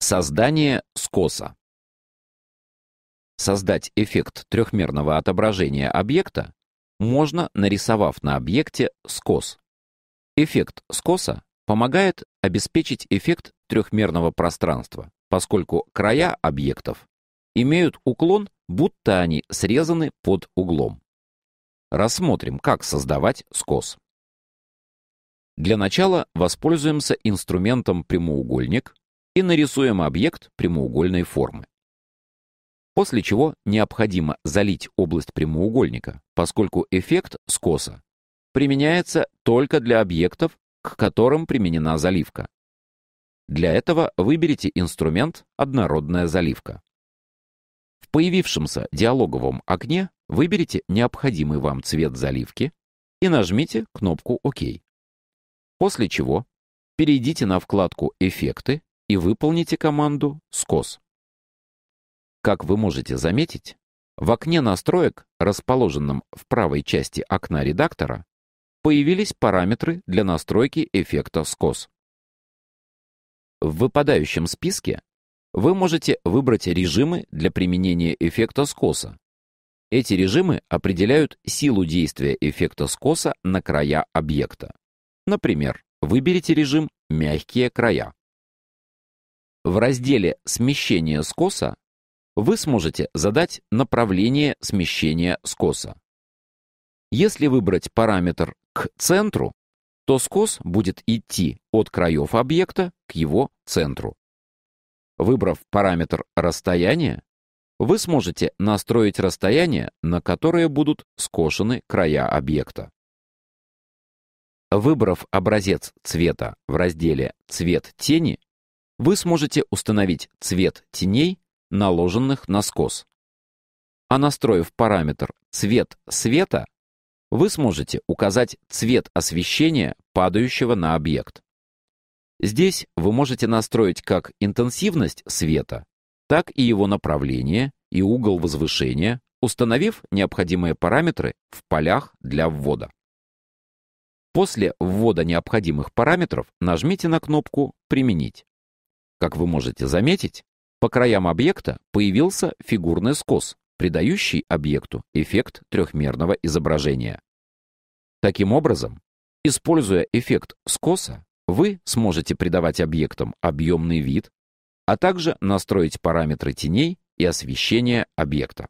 Создание скоса. Создать эффект трехмерного отображения объекта можно, нарисовав на объекте скос. Эффект скоса помогает обеспечить эффект трехмерного пространства, поскольку края объектов имеют уклон, будто они срезаны под углом. Рассмотрим, как создавать скос. Для начала воспользуемся инструментом прямоугольник и нарисуем объект прямоугольной формы. После чего необходимо залить область прямоугольника, поскольку эффект скоса применяется только для объектов, к которым применена заливка. Для этого выберите инструмент «Однородная заливка». В появившемся диалоговом окне выберите необходимый вам цвет заливки и нажмите кнопку «Ок». После чего перейдите на вкладку «Эффекты» и выполните команду «Скос». Как вы можете заметить, в окне настроек, расположенном в правой части окна редактора, появились параметры для настройки эффекта «Скос». В выпадающем списке вы можете выбрать режимы для применения эффекта скоса. Эти режимы определяют силу действия эффекта скоса на края объекта. Например, выберите режим «Мягкие края». В разделе «Смещение скоса» вы сможете задать направление смещения скоса. Если выбрать параметр «к центру», то скос будет идти от краев объекта к его центру. Выбрав параметр «расстояние», вы сможете настроить расстояние, на которое будут скошены края объекта. Выбрав образец цвета в разделе «Цвет тени», вы сможете установить цвет теней, наложенных на скос. А настроив параметр «цвет света», вы сможете указать цвет освещения, падающего на объект. Здесь вы можете настроить как интенсивность света, так и его направление и угол возвышения, установив необходимые параметры в полях для ввода. После ввода необходимых параметров нажмите на кнопку «Применить». Как вы можете заметить, по краям объекта появился фигурный скос, придающий объекту эффект трехмерного изображения. Таким образом, используя эффект скоса, вы сможете придавать объектам объемный вид, а также настроить параметры теней и освещения объекта.